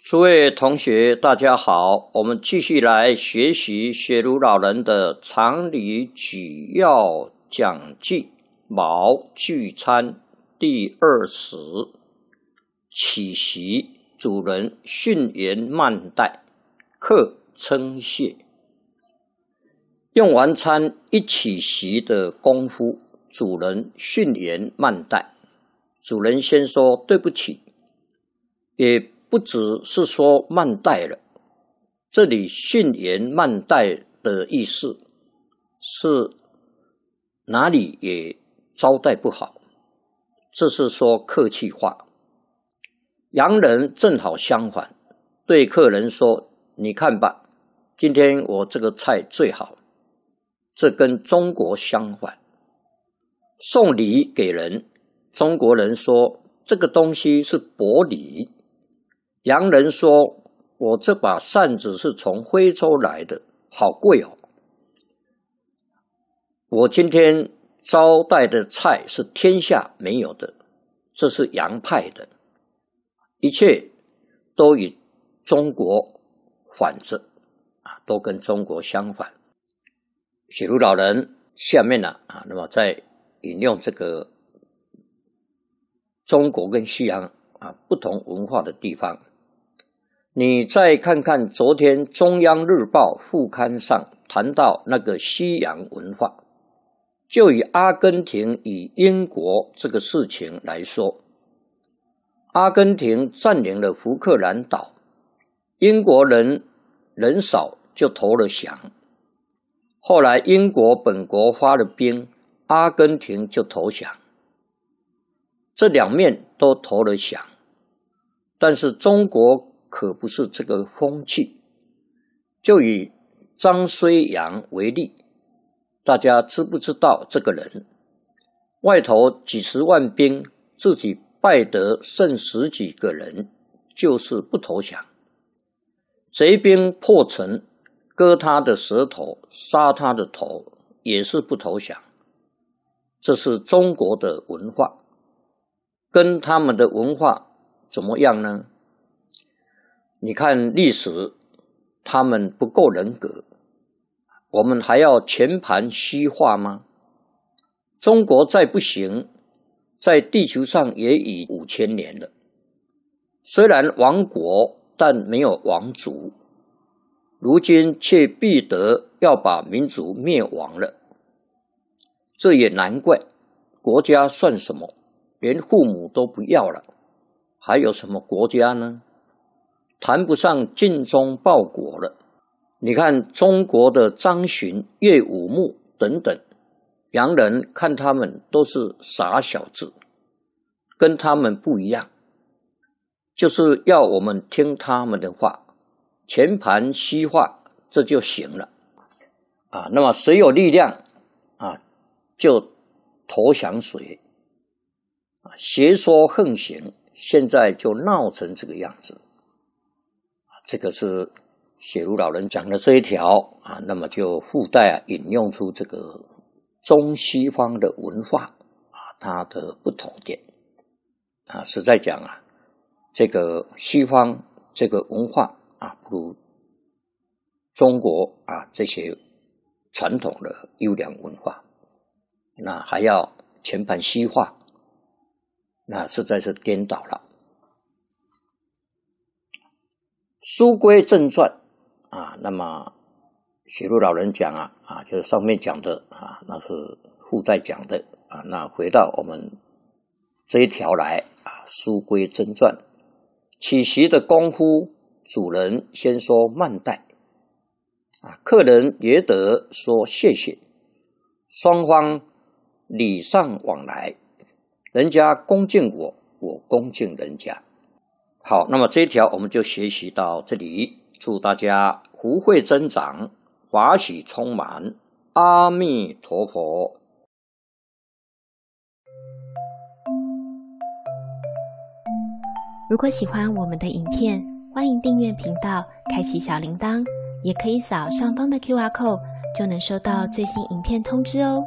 诸位同学，大家好。我们继续来学习雪庐老人的常理主要讲记《毛聚餐》第二十。起席，主人训言慢待，客称谢。用完餐一起席的功夫，主人训言慢待。主人先说对不起，也。不只是说慢待了，这里“逊言慢待”的意思是哪里也招待不好，这是说客气话。洋人正好相反，对客人说：“你看吧，今天我这个菜最好。”这跟中国相反。送礼给人，中国人说这个东西是薄礼。洋人说：“我这把扇子是从非洲来的，好贵哦！我今天招待的菜是天下没有的，这是洋派的，一切都与中国反着，啊，都跟中国相反。”许如老人下面呢，啊，那么在引用这个中国跟西洋啊不同文化的地方。你再看看昨天《中央日报》副刊上谈到那个西洋文化，就以阿根廷与英国这个事情来说，阿根廷占领了福克兰岛，英国人人少就投了降，后来英国本国发了兵，阿根廷就投降，这两面都投了降，但是中国。可不是这个风气。就以张虽阳为例，大家知不知道这个人？外头几十万兵，自己败得剩十几个人，就是不投降。贼兵破城，割他的舌头，杀他的头，也是不投降。这是中国的文化，跟他们的文化怎么样呢？你看历史，他们不够人格，我们还要全盘西化吗？中国再不行，在地球上也已五千年了，虽然亡国，但没有亡族。如今却必得要把民族灭亡了，这也难怪。国家算什么？连父母都不要了，还有什么国家呢？谈不上尽忠报国了。你看中国的张巡、岳武穆等等，洋人看他们都是傻小子，跟他们不一样，就是要我们听他们的话，全盘西化这就行了。啊，那么谁有力量，啊，就投降谁。啊，邪说横行，现在就闹成这个样子。这个是雪茹老人讲的这一条啊，那么就附带啊引用出这个中西方的文化啊，它的不同点啊，实在讲啊，这个西方这个文化啊，不如中国啊这些传统的优良文化，那还要全盘西化，那实在是颠倒了。书归正传，啊，那么许鹿老人讲啊，啊，就是上面讲的啊，那是附带讲的啊，那回到我们这一条来啊，书归正传，起席的功夫，主人先说慢待，啊，客人也得说谢谢，双方礼尚往来，人家恭敬我，我恭敬人家。好，那么这一条我们就学习到这里。祝大家福慧增长，法喜充满，阿弥陀佛。如果喜欢我们的影片，欢迎订阅频道，开启小铃铛，也可以扫上方的 Q R code，就能收到最新影片通知哦。